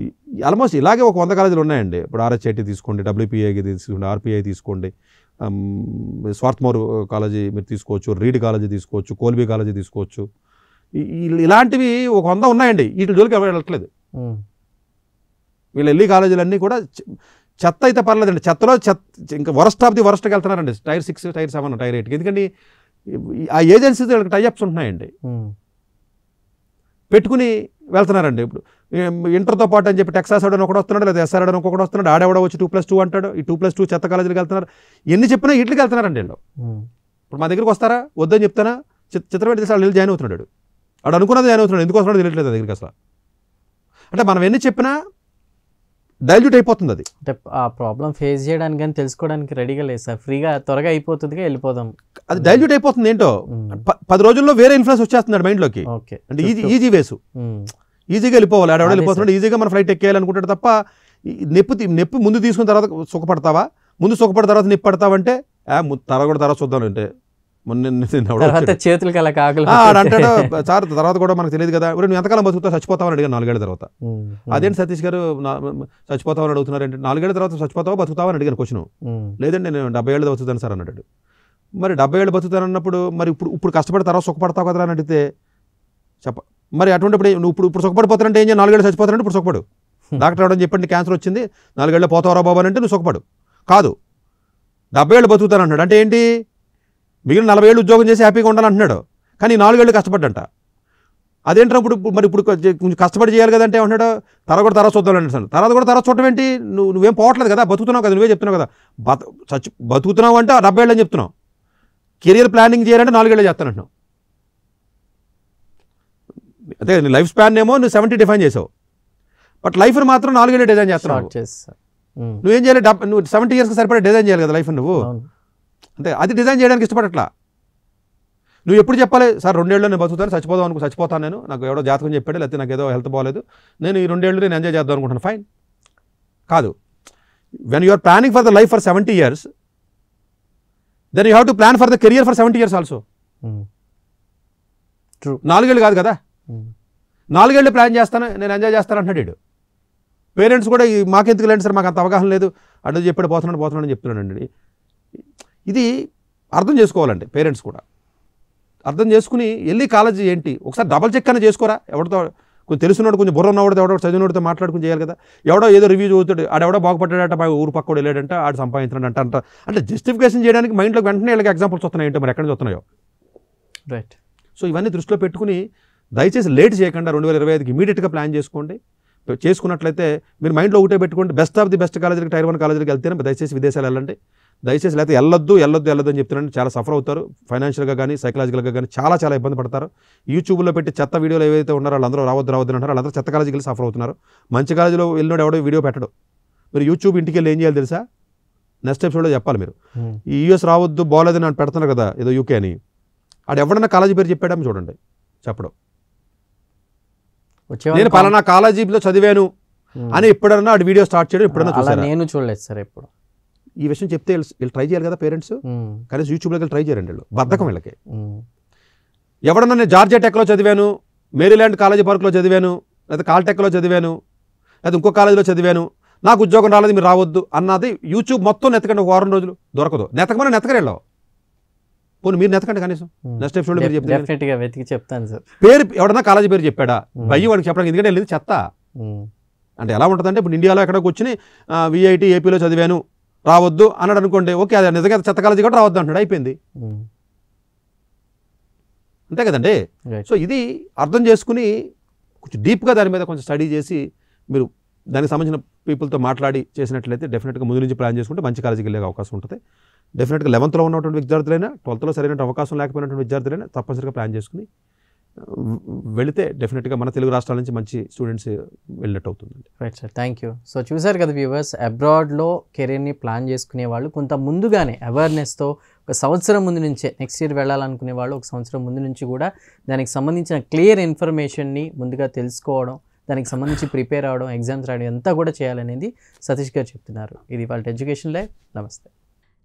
[SPEAKER 3] ఆల్మోస్ట్ ఇలాగే ఒక వంద కాలేజీలు ఉన్నాయండి ఇప్పుడు ఆర్హెచ్ఐటి తీసుకోండి డబ్ల్యూపీఐకి తీసుకోండి ఆర్పిఐ తీసుకోండి స్వార్థమోర్ కాలేజీ మీరు తీసుకోవచ్చు రీడ్ కాలేజీ తీసుకోవచ్చు కోల్బీ కాలేజీ తీసుకోవచ్చు ఇలాంటివి ఒక వంద ఉన్నాయండి వీటి జోలికి వెళ్ళట్లేదు వీళ్ళు వెళ్ళి కాలేజీలన్నీ కూడా చెత్త అయితే పర్లేదండి చెత్తలో చెత్త ఇంకా వరస్ట్ ఆఫ్ ది వరస్ట్కి వెళ్తున్నారండి tier six tier seven tier ఎయిట్కి ఎందుకంటే ఆ ఏజెన్సీతో వీళ్ళకి టైఅప్స్ ఉంటున్నాయండి పెట్టుకుని వెళ్తున్నారండి ఇప్పుడు ఇంటర్తో పాటు అని చెప్పి టెక్సాస్ ఆడని ఒకటి వస్తున్నాడు లేదా ఎస్ఆర్ ఆడని ఒకటి వస్తున్నాడు ఆడేవాడ వచ్చి టూ ప్లస్ టూ అంటాడు ఈ టూ ప్లస్ టూ చెత్త కాలేజీలకు వెళ్తున్నారు ఎన్ని చెప్పినా ఇట్లకి వెళ్తున్నారండి వీళ్ళు ఇప్పుడు మా దగ్గరికి వస్తారా వద్దని చెప్తానా చిత్రపేట చేసి వాళ్ళు జాయిన్ అవుతున్నాడు వాడు అనుకున్నది జాయిన్ అవుతున్నాడు ఎందుకు వస్తున్నాడు తెలియట్లేదు దగ్గరికి అసలు అంటే మనం ఎన్ని చెప్పినా డైల్యూట్ అయిపోతుంది అది అంటే ఆ ప్రాబ్లం
[SPEAKER 2] ఫేస్ చేయడానికి కానీ తెలుసుకోవడానికి రెడీగా లేదు సార్ ఫ్రీగా త్వరగా అయిపోతుందిగా వెళ్ళిపోదాం
[SPEAKER 3] అది డైల్యూట్ అయిపోతుంది ఏంటో పది రోజుల్లో వేరే ఇన్ఫ్లుయెన్స్ వచ్చేస్తున్నాడు మైండ్లోకి ఓకే అంటే ఈజీ ఈజీ వేసు ఈజీగా వెళ్ళిపోవాలి ఆడ వెళ్ళిపోతున్నాడు ఈజీగా మన ఫ్లైట్ ఎక్కేయాలనుకుంటాడు తప్ప నొప్పి నొప్పి ముందు తీసుకున్న తర్వాత సుఖపడతావా ముందు సుఖపడిన తర్వాత నొప్పి పడతావంటే తర కూడా తర్వాత చూద్దాం అంటే మొన్న చేతులకి అలా అంటాడు సార్ తర్వాత కూడా మనకు తెలియదు కదా నువ్వు ఎంతకాలం బతుకుతా చచ్చిపోతావు అని అడిగాను నాలుగేళ్ల తర్వాత అదేంటి సతీష్ గారు చచ్చిపోతావు అని అడుగుతున్నారు ఏంటి నాలుగేళ్ల తర్వాత చచ్చిపోతావా బతుకుతావా అని అడిగాను క్వశ్చన్ లేదండి నేను డెబ్బై ఏళ్ళు బతుకుతాను సార్ అన్నాడు మరి డెబ్బై ఏళ్ళు బతుకుతానన్నప్పుడు మరి ఇప్పుడు ఇప్పుడు కష్టపడి తర్వాత సుఖపడతావు కదా అని అడిగితే చెప్ప మరి అటువంటిప్పుడు నువ్వు ఇప్పుడు ఇప్పుడు సుఖపడిపోతానంటే ఏం నాలుగేళ్ళు చచ్చిపోతానంటే ఇప్పుడు సుఖపడు డాక్టర్ అవడం చెప్పండి క్యాన్సర్ వచ్చింది నాలుగేళ్ళు పోతావరా బాబు అని అంటే నువ్వు సుఖపడు కాదు డెబ్బై ఏళ్ళు బతుకుతానన్నాడు అంటే ఏంటి మిగిలిన నలభై ఏళ్ళు ఉద్యోగం చేసి హ్యాపీగా ఉండాలంటున్నాడు కానీ నాలుగేళ్ళు కష్టపడ్డంట అదేంటో ఇప్పుడు మరి ఇప్పుడు కొంచెం కష్టపడి చేయాలి కదంటే ఉన్నాడు తర్వాత కూడా తర్వాత చూద్దాం సార్ తర్వాత కూడా తర్వాత చూడటం ఏంటి నువ్వు నువ్వేం పోవట్లేదు కదా బతుకుతున్నావు కదా నువ్వే చెప్తున్నావు కదా బత చచ్చి బతుకుతున్నావు అంటే డెబ్బై ఏళ్ళు అని చెప్తున్నావు కెరియర్ ప్లానింగ్ చేయాలంటే నాలుగేళ్ళు చేస్తానంటున్నావు అదే నీ లైఫ్ స్పాన్ ఏమో నువ్వు సెవెంటీ డిఫైన్ చేసావు బట్ లైఫ్ని మాత్రం నాలుగేళ్ళు డిజైన్ చేస్తున్నావు నువ్వేం చేయాలి డెబ్బై నువ్వు సెవెంటీ ఇయర్స్కి సరిపడే డిజైన్ చేయాలి కదా లైఫ్ నువ్వు అంతే అది డిజైన్ చేయడానికి ఇష్టపడట్లా నువ్వు ఎప్పుడు చెప్పాలి సార్ రెండేళ్ళు నేను బతుకుతాను చచ్చిపోదాం అనుకో చచ్చిపోతాను నేను నాకు ఎవడో జాతకం చెప్పాడు లేకపోతే నాకు ఏదో హెల్త్ బాగాలేదు నేను ఈ రెండేళ్ళు నేను ఎంజాయ్ చేద్దాం అనుకుంటాను ఫైన్ కాదు when you're planning for the life for seventy years then you have to plan for the career for seventy years also true నాలుగేళ్ళు కాదు కదా hmm. నాలుగేళ్ళు ప్లాన్ చేస్తాను నేను ఎంజాయ్ చేస్తాను అంటున్నాడు పేరెంట్స్ కూడా మాకెందుకు లేండి సార్ మాకు అంత అవగాహన లేదు అడ్డు చెప్పాడు పోతున్నాడు పోతున్నాడు అని చెప్తున్నాడు అండి ఇది అర్థం చేసుకోవాలండి పేరెంట్స్ కూడా అర్థం చేసుకుని వెళ్ళి కాలేజీ ఏంటి ఒకసారి డబల్ చెక్ అయినా చేసుకోరా ఎవరితో కొంచెం తెలిసినోడు కొంచెం బుర్ర ఉన్నవాడు ఎవడో చదివినోడితో మాట్లాడుకుని చేయాలి కదా ఎవడో ఏదో రివ్యూ చదువుతాడు ఆడెవడో బాగుపడ్డాడట బాగా ఊరు పక్కడ వెళ్ళాడంట ఆడు సంపాదించాడు అంట అంట అంటే జస్టిఫికేషన్ చేయడానికి మైండ్లో వెంటనే వీళ్ళకి ఎగ్జాంపుల్స్ వస్తున్నాయి ఏంటో మరి ఎక్కడ వస్తున్నాయో రైట్ సో ఇవన్నీ దృష్టిలో పెట్టుకుని దయచేసి లేట్ చేయకుండా రెండు వేల ఇరవై ఐదుకి ఇమీడియట్గా ప్లాన్ చేసుకోండి చేసుకున్నట్లయితే మీరు మైండ్లో ఒకటే పెట్టుకోండి బెస్ట్ ఆఫ్ ది బెస్ట్ కాలేజీకి టైర్ వన్ కాలేజీకి వెళ్తేనే దయచేసి విదేశాలు వెళ్ళండి దయచేసి లేకపోతే వెళ్ళొద్దు వెళ్ళొద్దు వెళ్ళొద్దు అని చెప్తున్నాను చాలా సఫర్ అవుతారు ఫైనాన్షియల్గా కానీ సైకలాజికల్గా కానీ చాలా చాలా ఇబ్బంది పడతారు యూట్యూబ్లో పెట్టి చెత్త వీడియోలు ఏవైతే ఉన్నారో వాళ్ళందరూ రావద్దు రావద్దు అంటారు వాళ్ళందరూ చెత్త కాలేజీకి సఫర్ అవుతున్నారు మంచి కాలేజీలో వెళ్ళినోడు ఎవడో వీడియో పెట్టడు మీరు యూట్యూబ్ ఇంటికి వెళ్ళి ఏం చేయాలి తెలుసా నెక్స్ట్ ఎపిసోడ్లో చెప్పాలి మీరు hmm. ఈ యూఎస్ రావద్దు బాగోలేదు నన్ను పెడుతున్నారు కదా ఏదో యూకే అని ఆడు ఎవడన్నా కాలేజీ పేరు చెప్పాడని చూడండి చెప్పడం నేను పలానా కాలేజీలో చదివాను hmm. అని ఎప్పుడన్నా వీడియో స్టార్ట్ చేయడం ఎప్పుడన్నా నేను చూడలేదు సార్ ఎప్పుడు ఈ విషయం చెప్తే వీళ్ళు ట్రై చేయాలి కదా పేరెంట్స్ కనీసం యూట్యూబ్లోకి వెళ్ళి ట్రై చేయండి వీళ్ళు బద్ధకం వీళ్ళకి ఎవడన్నా నేను జార్జియా టెక్లో చదివాను మేరీల్యాండ్ కాలేజీ పార్క్లో చదివాను లేదా కాల్టెక్లో చదివాను లేదా ఇంకో కాలేజీలో చదివాను నాకు ఉద్యోగం రాలేదు మీరు రావద్దు అన్నది యూట్యూబ్ మొత్తం నెతకండి ఒక వారం రోజులు దొరకదు నెతకమని నెతకరేళ్ళవు పోనీ మీరు నెతకండి కనీసం నెక్స్ట్ ఎపిసోడ్
[SPEAKER 2] మీరు చెప్తాను
[SPEAKER 3] పేరు ఎవడన్నా కాలేజీ పేరు చెప్పాడా భయ్య వాడికి చెప్పడానికి ఎందుకంటే వెళ్ళింది చెత్త అంటే ఎలా ఉంటుందంటే ఇప్పుడు ఇండియాలో ఎక్కడికి వచ్చి విఐటి ఏపీలో చదివాను రావద్దు అన్నాడు అనుకోండి ఓకే అది నిజంగా చెత్త కాలేజీ కూడా రావద్దు అంటాడు అయిపోయింది అంతే కదండి సో ఇది అర్థం చేసుకుని కొంచెం డీప్గా దాని మీద కొంచెం స్టడీ చేసి మీరు దానికి సంబంధించిన పీపుల్తో మాట్లాడి చేసినట్లయితే డెఫినెట్గా ముందు నుంచి ప్లాన్ చేసుకుంటే మంచి కాలేజీకి వెళ్ళే అవకాశం ఉంటుంది డెఫినెట్గా లెవెన్త్లో ఉన్నటువంటి విద్యార్థులైనా ట్వెల్త్లో సరైన అవకాశం లేకపోయినటువంటి విద్యార్థులైనా తప్పనిసరిగా ప్లాన్ చేసుకుని వెళితే డెఫినెట్గా మన తెలుగు రాష్ట్రాల నుంచి మంచి స్టూడెంట్స్ వెళ్ళినట్టు అవుతుందండి
[SPEAKER 2] right sir thank you so చూసారు కదా వ్యూవర్స్ అబ్రాడ్లో కెరీర్ని ప్లాన్ చేసుకునే వాళ్ళు కొంత ముందుగానే అవేర్నెస్తో ఒక సంవత్సరం ముందు నుంచే నెక్స్ట్ ఇయర్ వెళ్ళాలనుకునే వాళ్ళు ఒక సంవత్సరం ముందు నుంచి కూడా దానికి సంబంధించిన క్లియర్ ఇన్ఫర్మేషన్ని ముందుగా తెలుసుకోవడం దానికి సంబంధించి ప్రిపేర్ అవడం ఎగ్జామ్స్ రాయడం ఎంత కూడా చేయాలనేది సతీష్ గారు చెప్తున్నారు ఇది వాళ్ళ ఎడ్యుకేషన్ లైఫ్ నమస్తే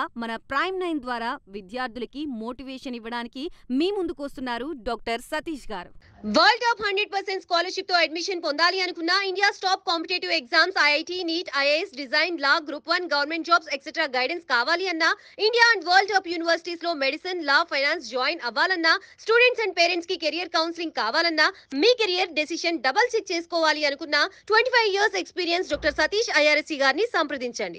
[SPEAKER 1] ముఖ్యంగా మన ప్రైమ్ నైన్ ద్వారా విద్యార్థులకి మోటివేషన్ ఇవ్వడానికి మీ ముందుకు వస్తున్నారు doctor Satish garu world top hundred percent scholarship తో అడ్మిషన్ పొందాలి అనుకున్న India stop competitive exams IIT NEET IAS design law group one government jobs etcetera guidance కావాలి అన్నా India and world top universities లో మెడిసిన్ లా ఫైనాన్స్ జాయిన్ అవ్వాలన్నా students and parents కి career counselling కావాలన్నా మీ కెరియర్ డెసిషన్ డబల్ చెక్ చేసుకోవాలి అనుకున్న twenty five years experience doctor Satish I R S C గారిని సంప్రదించండి